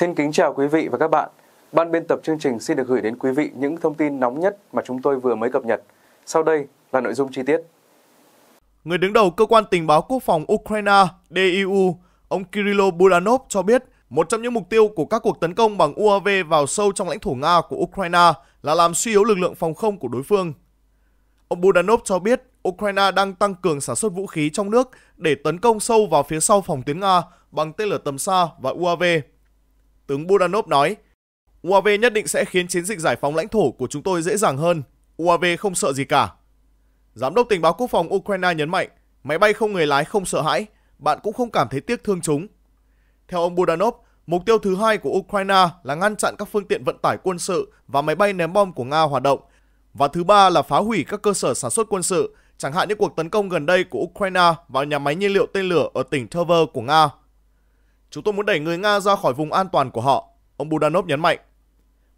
Xin kính chào quý vị và các bạn. Ban biên tập chương trình xin được gửi đến quý vị những thông tin nóng nhất mà chúng tôi vừa mới cập nhật. Sau đây là nội dung chi tiết. Người đứng đầu Cơ quan Tình báo Quốc phòng Ukraine DIU, ông Kirilo Budanov cho biết một trong những mục tiêu của các cuộc tấn công bằng UAV vào sâu trong lãnh thổ Nga của Ukraine là làm suy yếu lực lượng phòng không của đối phương. Ông Budanov cho biết Ukraine đang tăng cường sản xuất vũ khí trong nước để tấn công sâu vào phía sau phòng tuyến Nga bằng tên lửa tầm xa và UAV tướng Budanov nói, UAV nhất định sẽ khiến chiến dịch giải phóng lãnh thổ của chúng tôi dễ dàng hơn, UAV không sợ gì cả. Giám đốc tình báo quốc phòng Ukraine nhấn mạnh, máy bay không người lái không sợ hãi, bạn cũng không cảm thấy tiếc thương chúng. Theo ông Budanov, mục tiêu thứ hai của Ukraine là ngăn chặn các phương tiện vận tải quân sự và máy bay ném bom của Nga hoạt động, và thứ ba là phá hủy các cơ sở sản xuất quân sự, chẳng hạn như cuộc tấn công gần đây của Ukraine vào nhà máy nhiên liệu tên lửa ở tỉnh Tver của Nga Chúng tôi muốn đẩy người Nga ra khỏi vùng an toàn của họ, ông Budanov nhấn mạnh.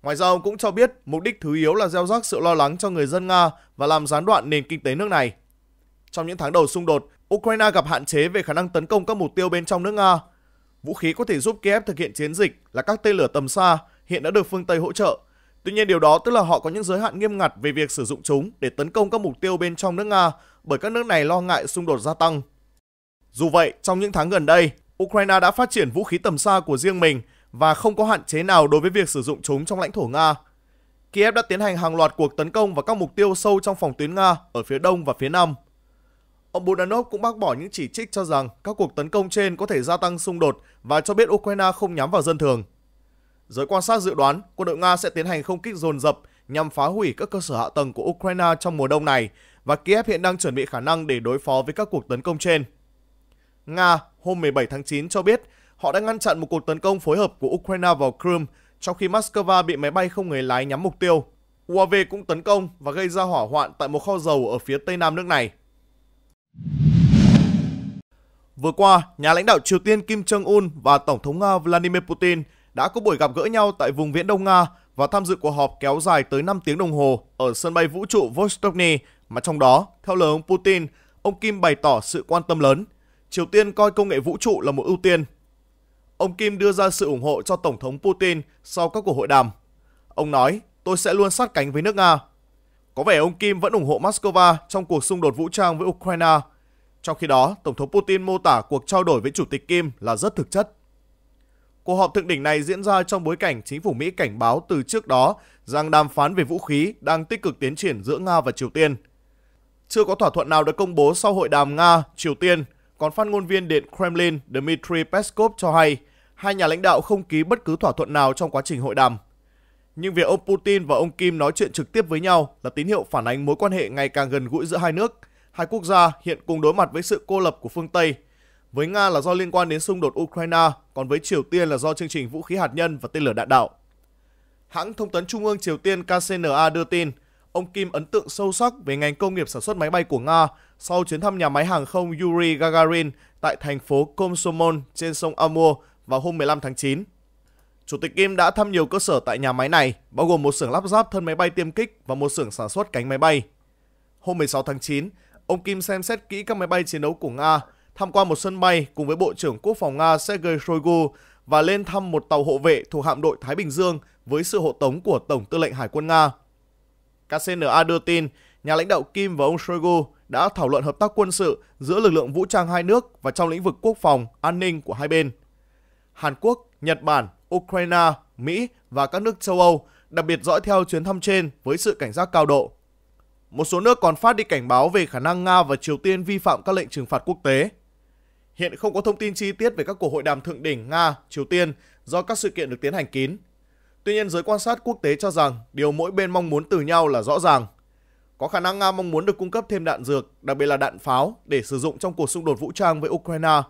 Ngoài ra ông cũng cho biết mục đích thứ yếu là gieo rắc sự lo lắng cho người dân Nga và làm gián đoạn nền kinh tế nước này. Trong những tháng đầu xung đột, Ukraine gặp hạn chế về khả năng tấn công các mục tiêu bên trong nước Nga. Vũ khí có thể giúp Kiev thực hiện chiến dịch là các tên lửa tầm xa hiện đã được phương Tây hỗ trợ. Tuy nhiên điều đó tức là họ có những giới hạn nghiêm ngặt về việc sử dụng chúng để tấn công các mục tiêu bên trong nước Nga bởi các nước này lo ngại xung đột gia tăng. Dù vậy, trong những tháng gần đây, Ukraine đã phát triển vũ khí tầm xa của riêng mình và không có hạn chế nào đối với việc sử dụng chúng trong lãnh thổ Nga. Kiev đã tiến hành hàng loạt cuộc tấn công vào các mục tiêu sâu trong phòng tuyến Nga ở phía đông và phía nam. Ông Budanov cũng bác bỏ những chỉ trích cho rằng các cuộc tấn công trên có thể gia tăng xung đột và cho biết Ukraine không nhắm vào dân thường. Giới quan sát dự đoán, quân đội Nga sẽ tiến hành không kích dồn dập nhằm phá hủy các cơ sở hạ tầng của Ukraine trong mùa đông này và Kiev hiện đang chuẩn bị khả năng để đối phó với các cuộc tấn công trên. Nga hôm 17 tháng 9 cho biết họ đã ngăn chặn một cuộc tấn công phối hợp của Ukraine vào Crimea trong khi Moscow bị máy bay không người lái nhắm mục tiêu. UAV cũng tấn công và gây ra hỏa hoạn tại một kho dầu ở phía tây nam nước này. Vừa qua, nhà lãnh đạo Triều Tiên Kim Jong-un và Tổng thống Nga Vladimir Putin đã có buổi gặp gỡ nhau tại vùng viễn Đông Nga và tham dự cuộc họp kéo dài tới 5 tiếng đồng hồ ở sân bay vũ trụ Vostokny, mà trong đó, theo lời ông Putin, ông Kim bày tỏ sự quan tâm lớn – Triều Tiên coi công nghệ vũ trụ là một ưu tiên. Ông Kim đưa ra sự ủng hộ cho Tổng thống Putin sau các cuộc hội đàm. Ông nói, tôi sẽ luôn sát cánh với nước Nga. Có vẻ ông Kim vẫn ủng hộ Moscow trong cuộc xung đột vũ trang với Ukraine. Trong khi đó, Tổng thống Putin mô tả cuộc trao đổi với Chủ tịch Kim là rất thực chất. Cuộc họp thượng đỉnh này diễn ra trong bối cảnh chính phủ Mỹ cảnh báo từ trước đó rằng đàm phán về vũ khí đang tích cực tiến triển giữa Nga và Triều Tiên. Chưa có thỏa thuận nào được công bố sau hội đàm Nga-Triều Tiên – còn phát ngôn viên Điện Kremlin Dmitry Peskov cho hay hai nhà lãnh đạo không ký bất cứ thỏa thuận nào trong quá trình hội đàm. Nhưng việc ông Putin và ông Kim nói chuyện trực tiếp với nhau là tín hiệu phản ánh mối quan hệ ngày càng gần gũi giữa hai nước. Hai quốc gia hiện cùng đối mặt với sự cô lập của phương Tây. Với Nga là do liên quan đến xung đột Ukraine, còn với Triều Tiên là do chương trình vũ khí hạt nhân và tên lửa đạn đạo. Hãng thông tấn Trung ương Triều Tiên KCNA đưa tin, ông Kim ấn tượng sâu sắc về ngành công nghiệp sản xuất máy bay của Nga sau chuyến thăm nhà máy hàng không Yuri Gagarin tại thành phố Komsomol trên sông Amur vào hôm 15 tháng 9. Chủ tịch Kim đã thăm nhiều cơ sở tại nhà máy này, bao gồm một xưởng lắp ráp thân máy bay tiêm kích và một xưởng sản xuất cánh máy bay. Hôm 16 tháng 9, ông Kim xem xét kỹ các máy bay chiến đấu của Nga, tham quan một sân bay cùng với Bộ trưởng Quốc phòng Nga Sergei Shoigu và lên thăm một tàu hộ vệ thuộc hạm đội Thái Bình Dương với sự hộ tống của Tổng tư lệnh Hải quân Nga KCNA đưa tin, nhà lãnh đạo Kim và ông Shoigu đã thảo luận hợp tác quân sự giữa lực lượng vũ trang hai nước và trong lĩnh vực quốc phòng, an ninh của hai bên. Hàn Quốc, Nhật Bản, Ukraine, Mỹ và các nước châu Âu đặc biệt dõi theo chuyến thăm trên với sự cảnh giác cao độ. Một số nước còn phát đi cảnh báo về khả năng Nga và Triều Tiên vi phạm các lệnh trừng phạt quốc tế. Hiện không có thông tin chi tiết về các cuộc hội đàm thượng đỉnh Nga, Triều Tiên do các sự kiện được tiến hành kín. Tuy nhiên giới quan sát quốc tế cho rằng điều mỗi bên mong muốn từ nhau là rõ ràng. Có khả năng Nga mong muốn được cung cấp thêm đạn dược, đặc biệt là đạn pháo để sử dụng trong cuộc xung đột vũ trang với Ukraine.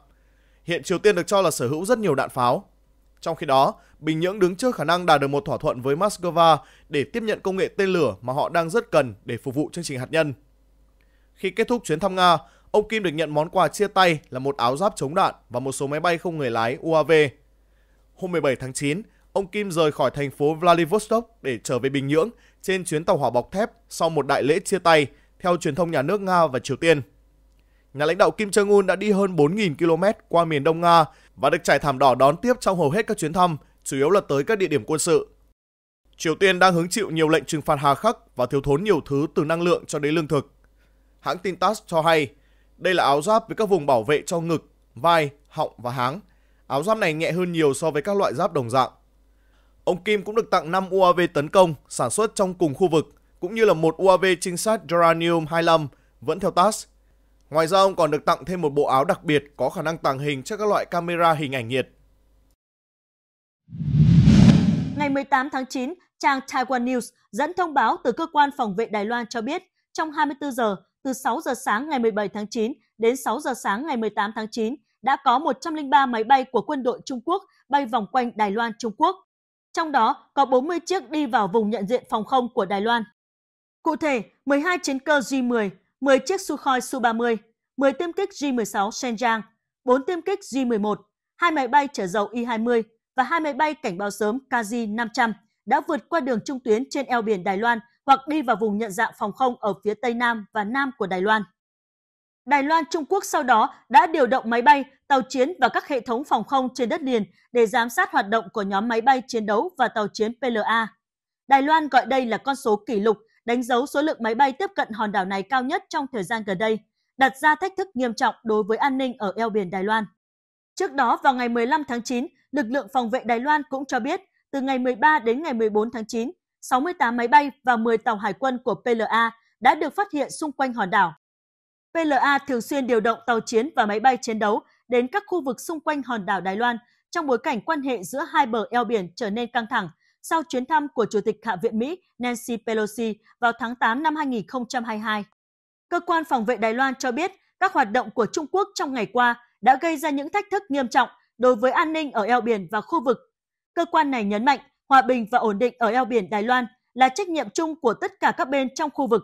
Hiện Triều Tiên được cho là sở hữu rất nhiều đạn pháo. Trong khi đó, Bình Nhưỡng đứng trước khả năng đạt được một thỏa thuận với Moscow để tiếp nhận công nghệ tên lửa mà họ đang rất cần để phục vụ chương trình hạt nhân. Khi kết thúc chuyến thăm Nga, ông Kim được nhận món quà chia tay là một áo giáp chống đạn và một số máy bay không người lái UAV. Hôm 17 tháng 9, ông Kim rời khỏi thành phố Vladivostok để trở về Bình Nhưỡng trên chuyến tàu hỏa bọc thép sau một đại lễ chia tay theo truyền thông nhà nước Nga và Triều Tiên. Nhà lãnh đạo Kim Jong-un đã đi hơn 4.000 km qua miền Đông Nga và được trải thảm đỏ đón tiếp trong hầu hết các chuyến thăm, chủ yếu là tới các địa điểm quân sự. Triều Tiên đang hứng chịu nhiều lệnh trừng phạt hà khắc và thiếu thốn nhiều thứ từ năng lượng cho đến lương thực. Hãng tin TASS cho hay, đây là áo giáp với các vùng bảo vệ cho ngực, vai, họng và háng. Áo giáp này nhẹ hơn nhiều so với các loại giáp đồng dạng. Ông Kim cũng được tặng 5 UAV tấn công sản xuất trong cùng khu vực, cũng như là một UAV trinh sát Geranium 25 vẫn theo TASS. Ngoài ra ông còn được tặng thêm một bộ áo đặc biệt có khả năng tàng hình cho các loại camera hình ảnh nhiệt. Ngày 18 tháng 9, trang Taiwan News dẫn thông báo từ cơ quan phòng vệ Đài Loan cho biết trong 24 giờ, từ 6 giờ sáng ngày 17 tháng 9 đến 6 giờ sáng ngày 18 tháng 9, đã có 103 máy bay của quân đội Trung Quốc bay vòng quanh Đài Loan Trung Quốc trong đó có 40 chiếc đi vào vùng nhận diện phòng không của Đài Loan. Cụ thể, 12 chiến cơ J-10, 10 chiếc Sukhoi Su-30, 10 tiêm kích J-16 Shenzhang, 4 tiêm kích J-11, 2 máy bay chở dầu Y-20 và 2 máy bay cảnh báo sớm KZ-500 đã vượt qua đường trung tuyến trên eo biển Đài Loan hoặc đi vào vùng nhận dạng phòng không ở phía tây nam và nam của Đài Loan. Đài Loan, Trung Quốc sau đó đã điều động máy bay, tàu chiến và các hệ thống phòng không trên đất liền để giám sát hoạt động của nhóm máy bay chiến đấu và tàu chiến PLA. Đài Loan gọi đây là con số kỷ lục, đánh dấu số lượng máy bay tiếp cận hòn đảo này cao nhất trong thời gian gần đây, đặt ra thách thức nghiêm trọng đối với an ninh ở eo biển Đài Loan. Trước đó vào ngày 15 tháng 9, lực lượng phòng vệ Đài Loan cũng cho biết từ ngày 13 đến ngày 14 tháng 9, 68 máy bay và 10 tàu hải quân của PLA đã được phát hiện xung quanh hòn đảo. PLA thường xuyên điều động tàu chiến và máy bay chiến đấu đến các khu vực xung quanh hòn đảo Đài Loan trong bối cảnh quan hệ giữa hai bờ eo biển trở nên căng thẳng sau chuyến thăm của Chủ tịch Hạ viện Mỹ Nancy Pelosi vào tháng 8 năm 2022. Cơ quan phòng vệ Đài Loan cho biết các hoạt động của Trung Quốc trong ngày qua đã gây ra những thách thức nghiêm trọng đối với an ninh ở eo biển và khu vực. Cơ quan này nhấn mạnh hòa bình và ổn định ở eo biển Đài Loan là trách nhiệm chung của tất cả các bên trong khu vực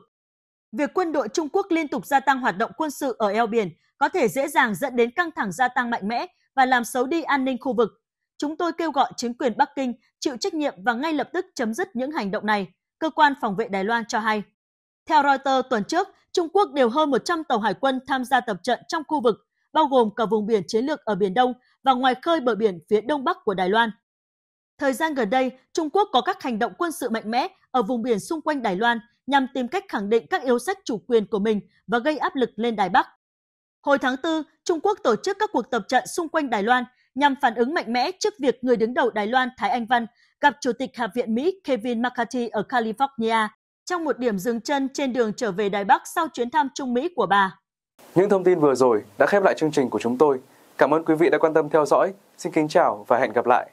Việc quân đội Trung Quốc liên tục gia tăng hoạt động quân sự ở eo biển có thể dễ dàng dẫn đến căng thẳng gia tăng mạnh mẽ và làm xấu đi an ninh khu vực. Chúng tôi kêu gọi chính quyền Bắc Kinh chịu trách nhiệm và ngay lập tức chấm dứt những hành động này, cơ quan phòng vệ Đài Loan cho hay. Theo Reuters tuần trước, Trung Quốc điều hơn 100 tàu hải quân tham gia tập trận trong khu vực, bao gồm cả vùng biển chiến lược ở Biển Đông và ngoài khơi bờ biển phía đông bắc của Đài Loan. Thời gian gần đây, Trung Quốc có các hành động quân sự mạnh mẽ ở vùng biển xung quanh Đài Loan nhằm tìm cách khẳng định các yêu sách chủ quyền của mình và gây áp lực lên Đài Bắc. Hồi tháng 4, Trung Quốc tổ chức các cuộc tập trận xung quanh Đài Loan nhằm phản ứng mạnh mẽ trước việc người đứng đầu Đài Loan Thái Anh Văn gặp Chủ tịch Hạ viện Mỹ Kevin McCarthy ở California trong một điểm dừng chân trên đường trở về Đài Bắc sau chuyến thăm Trung Mỹ của bà. Những thông tin vừa rồi đã khép lại chương trình của chúng tôi. Cảm ơn quý vị đã quan tâm theo dõi. Xin kính chào và hẹn gặp lại.